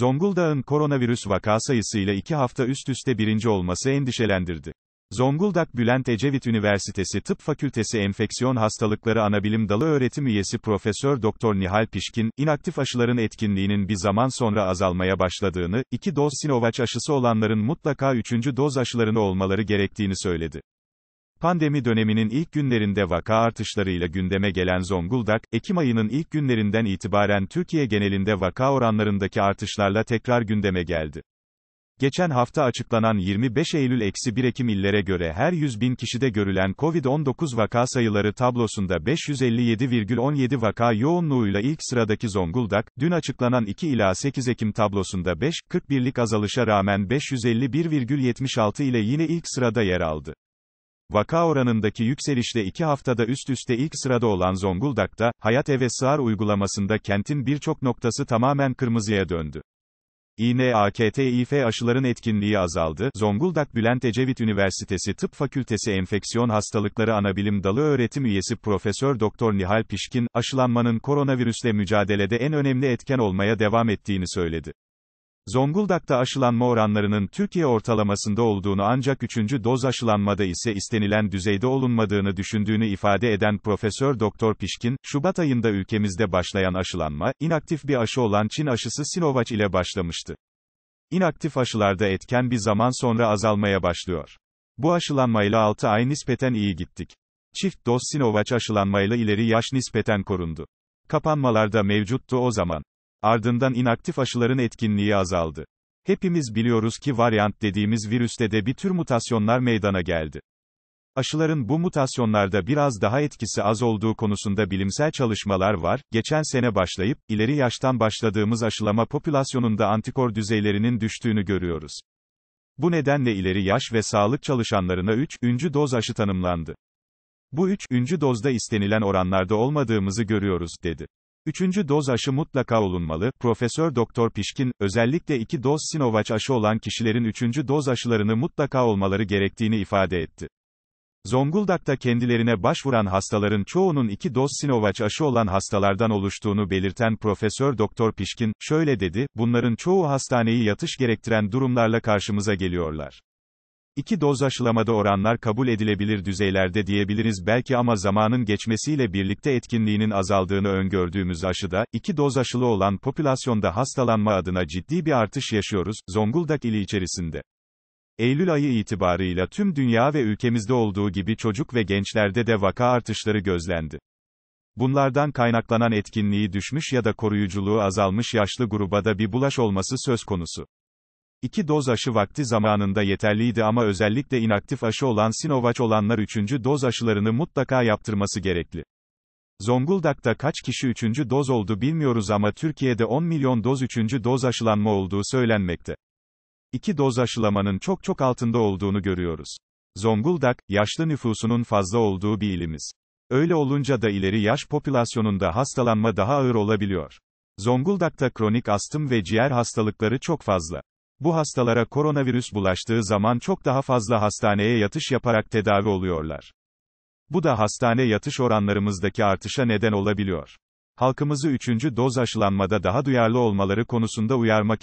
Zonguldak'ın koronavirüs vaka sayısıyla iki hafta üst üste birinci olması endişelendirdi. Zonguldak Bülent Ecevit Üniversitesi Tıp Fakültesi Enfeksiyon Hastalıkları Anabilim Dalı öğretim üyesi Profesör Doktor Nihal Pişkin, inaktif aşıların etkinliğinin bir zaman sonra azalmaya başladığını, iki doz Sinovac aşısı olanların mutlaka üçüncü doz aşılarını olmaları gerektiğini söyledi. Pandemi döneminin ilk günlerinde vaka artışlarıyla gündeme gelen Zonguldak, Ekim ayının ilk günlerinden itibaren Türkiye genelinde vaka oranlarındaki artışlarla tekrar gündeme geldi. Geçen hafta açıklanan 25 Eylül-1 Ekim illere göre her 100 bin kişide görülen COVID-19 vaka sayıları tablosunda 557,17 vaka yoğunluğuyla ilk sıradaki Zonguldak, dün açıklanan 2 ila 8 Ekim tablosunda 5,41'lik azalışa rağmen 551,76 ile yine ilk sırada yer aldı. Vaka oranındaki yükselişle iki haftada üst üste ilk sırada olan Zonguldak'ta, Hayat Eve Sığar uygulamasında kentin birçok noktası tamamen kırmızıya döndü. İNAKTİF aşıların etkinliği azaldı. Zonguldak Bülent Ecevit Üniversitesi Tıp Fakültesi Enfeksiyon Hastalıkları Anabilim Dalı öğretim üyesi Profesör Doktor Nihal Pişkin, aşılanmanın koronavirüsle mücadelede en önemli etken olmaya devam ettiğini söyledi. Zonguldak'ta aşılanma oranlarının Türkiye ortalamasında olduğunu ancak 3. doz aşılanmada ise istenilen düzeyde olunmadığını düşündüğünü ifade eden Profesör Doktor Pişkin, Şubat ayında ülkemizde başlayan aşılanma, inaktif bir aşı olan Çin aşısı Sinovac ile başlamıştı. İnaktif aşılarda etken bir zaman sonra azalmaya başlıyor. Bu aşılanmayla 6 ay nispeten iyi gittik. Çift doz Sinovac aşılanmayla ileri yaş nispeten korundu. Kapanmalarda mevcuttu o zaman. Ardından inaktif aşıların etkinliği azaldı. Hepimiz biliyoruz ki varyant dediğimiz virüste de bir tür mutasyonlar meydana geldi. Aşıların bu mutasyonlarda biraz daha etkisi az olduğu konusunda bilimsel çalışmalar var. Geçen sene başlayıp ileri yaştan başladığımız aşılama popülasyonunda antikor düzeylerinin düştüğünü görüyoruz. Bu nedenle ileri yaş ve sağlık çalışanlarına 3. Üncü doz aşı tanımlandı. Bu 3. Üncü dozda istenilen oranlarda olmadığımızı görüyoruz dedi. Üçüncü doz aşı mutlaka olunmalı. Profesör Doktor Pişkin, özellikle iki doz Sinovac aşı olan kişilerin üçüncü doz aşılarını mutlaka olmaları gerektiğini ifade etti. Zonguldak'ta kendilerine başvuran hastaların çoğunun iki doz Sinovac aşı olan hastalardan oluştuğunu belirten Profesör Doktor Pişkin, şöyle dedi, bunların çoğu hastaneyi yatış gerektiren durumlarla karşımıza geliyorlar. İki doz aşılamada oranlar kabul edilebilir düzeylerde diyebiliriz belki ama zamanın geçmesiyle birlikte etkinliğinin azaldığını öngördüğümüz aşıda, iki doz aşılı olan popülasyonda hastalanma adına ciddi bir artış yaşıyoruz, Zonguldak ili içerisinde. Eylül ayı itibarıyla tüm dünya ve ülkemizde olduğu gibi çocuk ve gençlerde de vaka artışları gözlendi. Bunlardan kaynaklanan etkinliği düşmüş ya da koruyuculuğu azalmış yaşlı gruba da bir bulaş olması söz konusu. İki doz aşı vakti zamanında yeterliydi ama özellikle inaktif aşı olan Sinovac olanlar üçüncü doz aşılarını mutlaka yaptırması gerekli. Zonguldak'ta kaç kişi üçüncü doz oldu bilmiyoruz ama Türkiye'de 10 milyon doz üçüncü doz aşılanma olduğu söylenmekte. İki doz aşılamanın çok çok altında olduğunu görüyoruz. Zonguldak, yaşlı nüfusunun fazla olduğu bir ilimiz. Öyle olunca da ileri yaş popülasyonunda hastalanma daha ağır olabiliyor. Zonguldak'ta kronik astım ve ciğer hastalıkları çok fazla. Bu hastalara koronavirüs bulaştığı zaman çok daha fazla hastaneye yatış yaparak tedavi oluyorlar. Bu da hastane yatış oranlarımızdaki artışa neden olabiliyor. Halkımızı 3. doz aşılanmada daha duyarlı olmaları konusunda uyarmak